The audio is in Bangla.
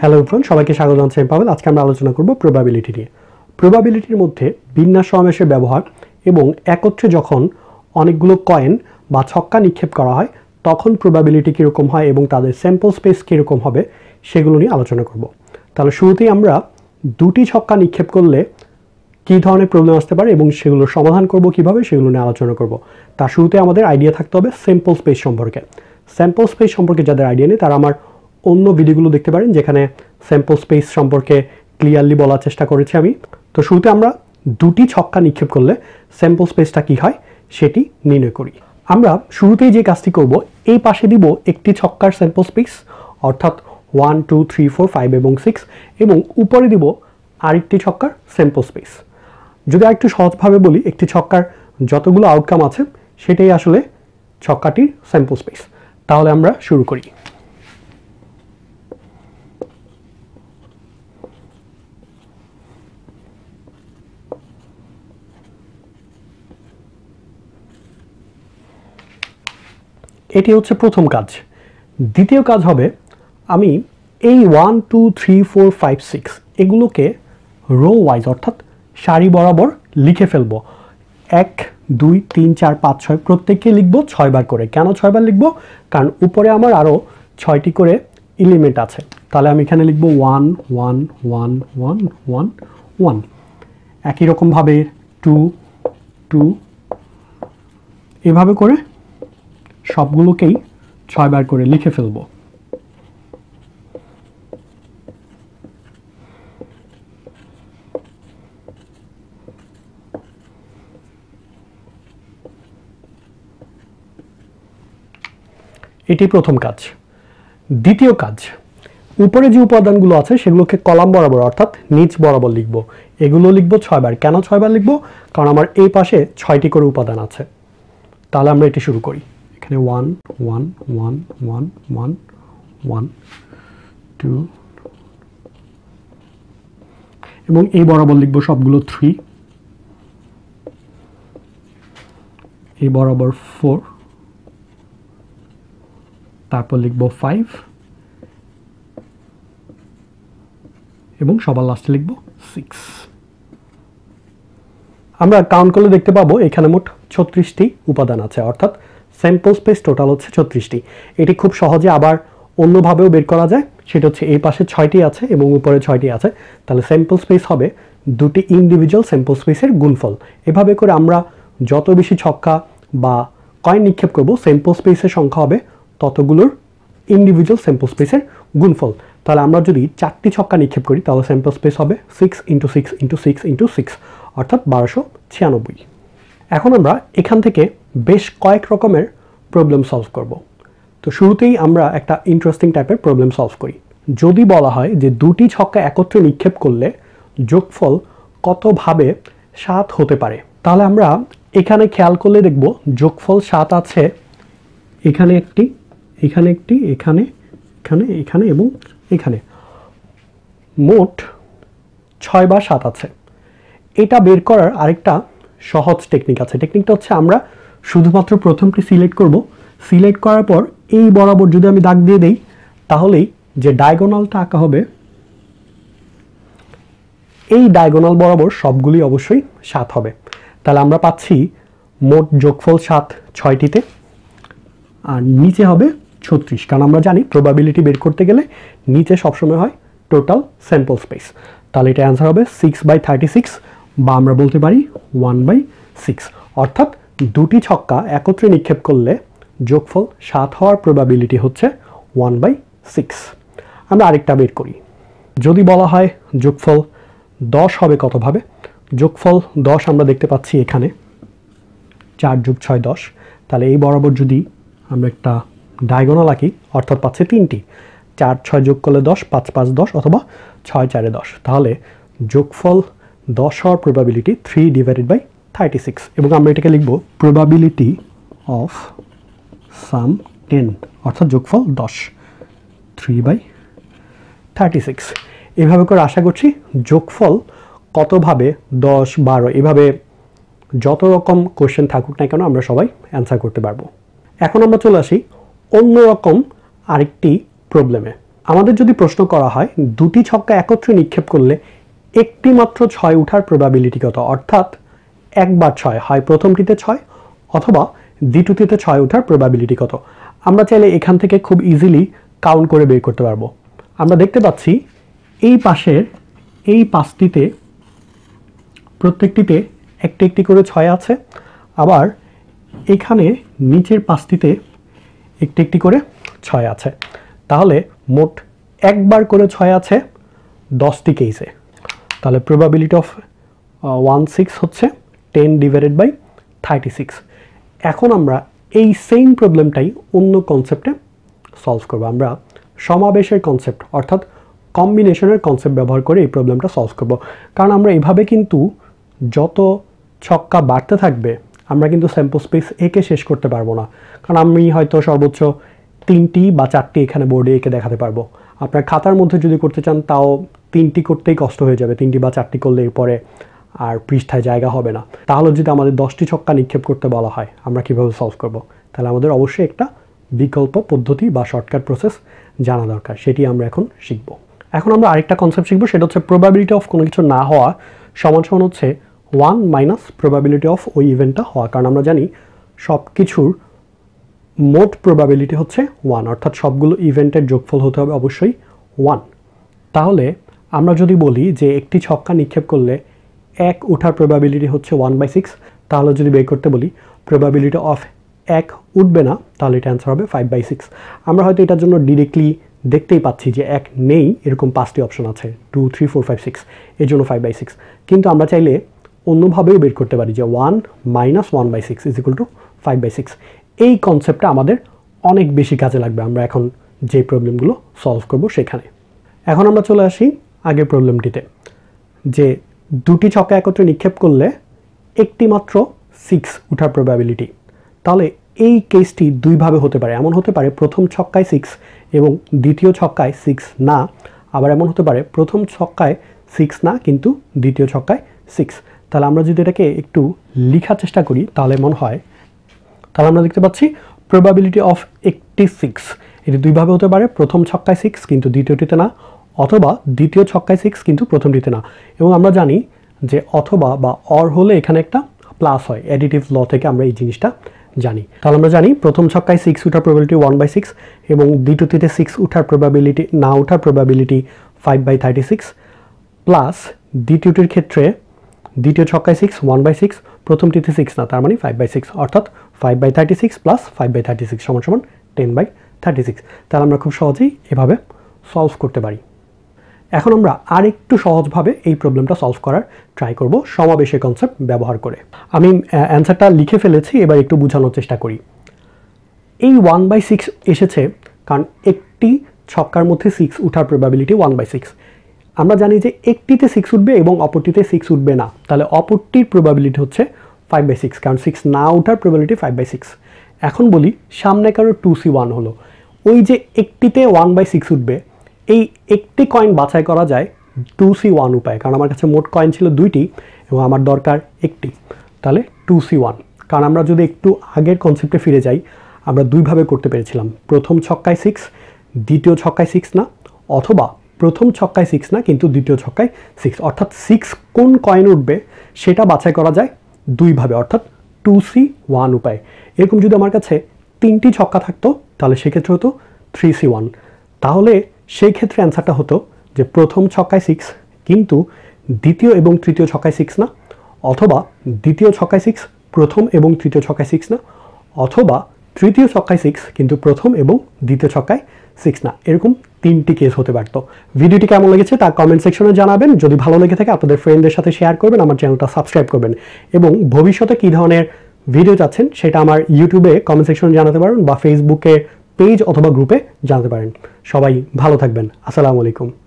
হ্যালো ইব্রন সবাইকে স্বাগত জানাচ্ছি আমি পাবেন আজকে আমরা আলোচনা করব প্রবাবিলিটি নিয়ে প্রবাবিলিটির মধ্যে বিন্যাস সমাবেশের ব্যবহার এবং একত্রে যখন অনেকগুলো কয়েন বা ছক্কা নিক্ষেপ করা হয় তখন প্রবাবিলিটি কীরকম হয় এবং তাদের স্যাম্পল স্পেস কীরকম হবে সেগুলো নিয়ে আলোচনা করব তাহলে শুরুতেই আমরা দুটি ছক্কা নিক্ষেপ করলে কি ধরনের প্রবলেম আসতে পারে এবং সেগুলো সমাধান করব কিভাবে সেগুলো নিয়ে আলোচনা করব তার শুরুতে আমাদের আইডিয়া থাকতে হবে স্যাম্পল স্পেস সম্পর্কে স্যাম্পল স্পেস সম্পর্কে যাদের আইডিয়া নেই তারা আমার অন্য ভিডিওগুলো দেখতে পারেন যেখানে স্যাম্পল স্পেস সম্পর্কে ক্লিয়ারলি বলার চেষ্টা করেছি আমি তো শুরুতে আমরা দুটি ছক্কা নিক্ষেপ করলে স্যাম্পল স্পেসটা কি হয় সেটি নির্ণয় করি আমরা শুরুতেই যে কাজটি করব এই পাশে দিব একটি ছক্কার স্যাম্পল স্পেস অর্থাৎ one two three four five এবং সিক্স এবং উপরে দিব আরেকটি ছক্কার স্যাম্পল স্পেস যদি আরেকটু সহজভাবে বলি একটি ছক্কার যতগুলো আউটকাম আছে সেটাই আসলে ছক্কাটির স্যাম্পল স্পেস তাহলে আমরা শুরু করি এটি হচ্ছে প্রথম কাজ দ্বিতীয় কাজ হবে আমি এই one two three four five six এগুলোকে রো ওয়াইজ অর্থাৎ সারি বরাবর লিখে ফেলব এক দুই তিন চার পাঁচ ছয় প্রত্যেককে লিখব ছয়বার করে কেন ছয়বার লিখব কারণ উপরে আমার আরও ছয়টি করে এলিমেন্ট আছে তাহলে আমি এখানে লিখব one one one one one one একই রকমভাবে টু টু এভাবে করে সবগুলোকেই ছয়বার করে লিখে ফেলব এটি প্রথম কাজ দ্বিতীয় কাজ উপরে যে উপাদানগুলো আছে সেগুলোকে কলাম বরাবর অর্থাৎ নিচ বরাবর লিখব এগুলো লিখব ছয়বার কেন ছয়বার লিখব কারণ আমার এই পাশে ছয়টি করে উপাদান আছে তাহলে আমরা এটি শুরু করি এখানে one one one one one one two এবং এই বরাবর লিখবো সবগুলো থ্রি এই বরাবর ফোর তারপর লিখব ফাইভ এবং সবার লাস্টে লিখব সিক্স আমরা কাউন্ট করলে দেখতে পাবো এখানে মোট ছত্রিশটি উপাদান আছে অর্থাৎ স্যাম্পল স্পেস টোটাল হচ্ছে ছত্রিশটি এটি খুব সহজে আবার অন্যভাবেও বের করা যায় সেটা হচ্ছে এই পাশে ছয়টি আছে এবং উপরে ছয়টি আছে তাহলে স্যাম্পল স্পেস হবে দুটি ইন্ডিভিজুয়াল স্যাম্পল স্পেসের গুণফল এভাবে করে আমরা যত বেশি ছক্কা বা কয়েন নিক্ষেপ করব স্যাম্পল স্পেসের সংখ্যা হবে ততগুলোর ইন্ডিভিজুয়াল স্যাম্পল স্পেসের গুণফল তাহলে আমরা যদি চারটি ছক্কা নিক্ষেপ করি তাহলে স্যাম্পল স্পেস হবে six into six into six into six অর্থাৎ বারোশো ছিয়ানব্বই এখন আমরা এখান থেকে বেশ কয়েক রকমের প্রবলেম সলভ করব তো শুরুতেই আমরা একটা ইন্টারেস্টিং টাইপের প্রবলেম সলভ করি যদি বলা হয় যে দুটি ছক্কা একত্রে নিক্ষেপ করলে যোগফল কতভাবে সাত হতে পারে তাহলে আমরা এখানে খেয়াল করলে দেখব যোগফল সাত আছে এখানে একটি এখানে একটি এখানে এখানে এখানে এবং এখানে মোট ছয় বা সাত আছে এটা বের করার আরেকটা সহজ টেকনিক আছে টেকনিকটা হচ্ছে আমরা শুধুমাত্র প্রথমটি সিলেক্ট করব সিলেক্ট করার পর এই বরাবর যদি আমি দাগ দিয়ে দেই তাহলেই যে ডায়গোনালটা আঁকা হবে এই ডায়গোনাল বরাবর সবগুলি অবশ্যই সাত হবে তাহলে আমরা পাচ্ছি মোট যোগফল সাত ছয়টিতে আর নিচে হবে ছত্রিশ কারণ আমরা জানি প্রবাবিলিটি বের করতে গেলে নিচে সবসময় হয় টোটাল স্যাম্পল স্পেস তাহলে এটা অ্যান্সার হবে সিক্স বাই থার্টি সিক্স বা আমরা বলতে পারি ওয়ান বাই সিক্স অর্থাৎ দুটি ছক্কা একত্রে নিক্ষেপ করলে যোগফল সাত হওয়ার প্রবাবিলিটি হচ্ছে ওয়ান বাই সিক্স আমরা আরেকটা বের করি যদি বলা হয় যোগফল দশ হবে কতভাবে যোগফল দশ আমরা দেখতে পাচ্ছি এখানে চার যোগ ছয় দশ তাহলে এই বরাবর যদি আমরা একটা ডায়গোনাল আঁকি অর্থাৎ পাচ্ছে তিনটি চার ছয় যোগ করলে দশ পাঁচ পাঁচ দশ অথবা ছয় চারে দশ তাহলে যোগফল দশ হওয়ার probability three divided by thirty six এবং আমরা এটাকে লিখব প্রবাবিলিটি অফ সাম টেন অর্থাৎ যোগফল দশ থ্রি বাই থার্টি সিক্স এভাবে করে আশা করছি যোগফল কতভাবে দশ বারো এভাবে যত রকম কোয়েশ্চেন থাকুক না কেন আমরা সবাই অ্যান্সার করতে পারবো এখন আমরা চলে আসি অন্যরকম আরেকটি প্রবলেমে আমাদের যদি প্রশ্ন করা হয় দুটি ছক্কা একত্রে নিক্ষেপ করলে একটি মাত্র ছয় উঠার প্রবাবিলিটি কত অর্থাৎ একবার ছয় হয় প্রথমটিতে ছয় অথবা দ্বিতীয়তে ছয় উঠার প্রবাবিলিটি কত আমরা চাইলে এখান থেকে খুব ইজিলি কাউন্ট করে বের করতে পারবো আমরা দেখতে পাচ্ছি এই পাশের এই পাঁচটিতে প্রত্যেকটিতে একটি একটি করে ছয় আছে আবার এখানে নিচের পাঁচটিতে একটি একটি করে ছয় আছে তাহলে মোট একবার করে ছয় আছে দশটি কেইসে তাহলে প্রবাবিলিটি অফ ওয়ান সিক্স হচ্ছে ten divided by thirty six এখন আমরা এই সেম প্রবলেমটাই অন্য কনসেপ্টে সলভ করব আমরা সমাবেশের কনসেপ্ট অর্থাৎ কম্বিনেশনের কনসেপ্ট ব্যবহার করে এই প্রবলেমটা সলভ করব কারণ আমরা এভাবে কিন্তু যত ছক্কা বাড়তে থাকবে আমরা কিন্তু স্যাম্পল স্পেস একে শেষ করতে পারবো না কারণ আমি হয়তো সর্বোচ্চ তিনটি বা চারটি এখানে বোর্ডে একে দেখাতে পারবো আপনার খাতার মধ্যে যদি করতে চান তাও তিনটি করতেই কষ্ট হয়ে যাবে তিনটি বা চারটি করলে এরপরে আর পৃষ্ঠায় জায়গা হবে না তাহলে যদি আমাদের দশটি ছক্কা নিক্ষেপ করতে বলা হয় আমরা কিভাবে সলভ করব। তাহলে আমাদের অবশ্যই একটা বিকল্প পদ্ধতি বা শর্টকাট প্রসেস জানা দরকার সেটি আমরা এখন শিখব এখন আমরা আরেকটা কনসেপ্ট শিখবো সেটা হচ্ছে প্রবাবিলিটি অফ কোনো কিছু না হওয়া সমান সমান হচ্ছে ওয়ান মাইনাস প্রবাবিলিটি অফ ওই ইভেন্টটা হওয়া কারণ আমরা জানি সব কিছুর মোট প্রবাবিলিটি হচ্ছে ওয়ান অর্থাৎ সবগুলো ইভেন্টের যোগফল হতে হবে অবশ্যই ওয়ান তাহলে আমরা যদি বলি যে একটি ছক্কা নিক্ষেপ করলে এক উঠার প্রবাবিলিটি হচ্ছে ওয়ান বাই সিক্স তাহলে যদি বের করতে বলি প্রবাবিলিটি অফ এক উঠবে না তাহলে এটা অ্যান্সার হবে ফাইভ বাই সিক্স আমরা হয়তো এটার জন্য ডিরেক্টলি দেখতেই পাচ্ছি যে এক নেই এরকম পাঁচটি অপশন আছে two three four five six এর জন্য ফাইভ বাই সিক্স কিন্তু আমরা চাইলে অন্যভাবেও বের করতে পারি যে one minus one by six is equal to five by six এই কনসেপ্টটা আমাদের অনেক বেশি কাজে লাগবে আমরা এখন যে প্রবলেমগুলো সলভ করব সেখানে এখন আমরা চলে আসি আগের প্রবলেমটিতে যে দুটি ছক্কা একত্রে নিক্ষেপ করলে একটি মাত্র সিক্স উঠার প্রবাবিলিটি তাহলে এই কেসটি দুইভাবে হতে পারে এমন হতে পারে প্রথম ছক্কায় সিক্স এবং দ্বিতীয় ছক্কায় সিক্স না আবার এমন হতে পারে প্রথম ছক্কায় সিক্স না কিন্তু দ্বিতীয় ছক্কায় সিক্স তাহলে আমরা যদি এটাকে একটু লিখার চেষ্টা করি তাহলে মনে হয় তাহলে আমরা দেখতে পাচ্ছি প্রবাবিলিটি অফ একটি সিক্স এটি দুইভাবে হতে পারে প্রথম ছক্কায় সিক্স কিন্তু দ্বিতীয়টিতে না অথবা দ্বিতীয় ছক্কায় সিক্স কিন্তু প্রথমটিতে না এবং আমরা জানি যে অথবা বা অর হলে এখানে একটা প্লাস হয় অ্যাডিটিভ ল থেকে আমরা এই জিনিসটা জানি তাহলে আমরা জানি প্রথম ছক্কায় সিক্স উঠার প্রবাবিলিটি ওয়ান বাই সিক্স এবং দ্বিতীয়টিতে সিক্স উঠার প্রবাবিলিটি না উঠার probability five by thirty six plus দ্বিতীয়টির ক্ষেত্রে দ্বিতীয় ছক্কায় সিক্স ওয়ান বাই সিক্স প্রথমটিতে সিক্স না তার মানে ফাইভ বাই সিক্স অর্থাৎ five by thirty six plus five by thirty six সমান সমান টেন বাই থার্টি সিক্স তাহলে আমরা খুব সহজেই এভাবে সলভ করতে পারি এখন আমরা আরেকটু সহজভাবে এই প্রবলেমটা সলভ করার ট্রাই করব সমাবেশের কনসেপ্ট ব্যবহার করে আমি অ্যান্সারটা লিখে ফেলেছি এবার একটু বোঝানোর চেষ্টা করি এই ওয়ান বাই সিক্স এসেছে কারণ একটি ছক্কার মধ্যে সিক্স উঠার প্রবাবিলিটি ওয়ান বাই সিক্স আমরা জানি যে একটিতে সিক্স উঠবে এবং অপরটিতে সিক্স উঠবে না তাহলে অপরটির প্রবাবিলিটি হচ্ছে ফাইভ বাই সিক্স কারণ সিক্স না ওঠার প্রবাবিলিটি ফাইভ বাই সিক্স এখন বলি সামনে কারো টু সি ওয়ান হলো ওই যে একটিতে ওয়ান বাই সিক্স উঠবে এই একটি কয়েন বাছাই করা যায় টু সি ওয়ান উপায় কারণ আমার কাছে মোট কয়েন ছিল দুইটি এবং আমার দরকার একটি তাহলে টু সি ওয়ান কারণ আমরা যদি একটু আগের কনসেপ্টে ফিরে যাই আমরা দুইভাবে করতে পেরেছিলাম প্রথম ছক্কায় সিক্স দ্বিতীয় ছক্কায় সিক্স না অথবা প্রথম ছক্কায় সিক্স না কিন্তু দ্বিতীয় ছক্কায় সিক্স অর্থাৎ সিক্স কোন কয়েন উঠবে সেটা বাছাই করা যায় দুইভাবে অর্থাৎ টু সি ওয়ান উপায় এরকম যদি আমার কাছে তিনটি ছক্কা থাকতো তাহলে সেক্ষেত্রে হতো থ্রি সি ওয়ান তাহলে সেই ক্ষেত্রে অ্যান্সারটা হতো যে প্রথম ছক্কায় সিক্স কিন্তু দ্বিতীয় এবং তৃতীয় ছক্কায় সিক্স না অথবা দ্বিতীয় ছক্কায় সিক্স প্রথম এবং তৃতীয় ছক্কায় সিক্স না অথবা তৃতীয় ছক্কায় সিক্স কিন্তু প্রথম এবং দ্বিতীয় ছক্কায় সিক্স না এরকম তিনটি কেস হতে পারত ভিডিওটি কেমন লেগেছে তা কমেন্ট সেকশনে জানাবেন যদি ভালো লেগে থাকে আপনাদের ফ্রেন্ডদের সাথে শেয়ার করবেন আমার চ্যানেলটা সাবস্ক্রাইব করবেন এবং ভবিষ্যতে কী ধরনের ভিডিও চাচ্ছেন সেটা আমার ইউটিউবে কমেন্ট সেকশনে জানাতে পারেন বা ফেসবুকে পেজ অথবা গ্রুপে জানাতে পারেন সবাই ভালো থাকবেন আসসালামু আলাইকুম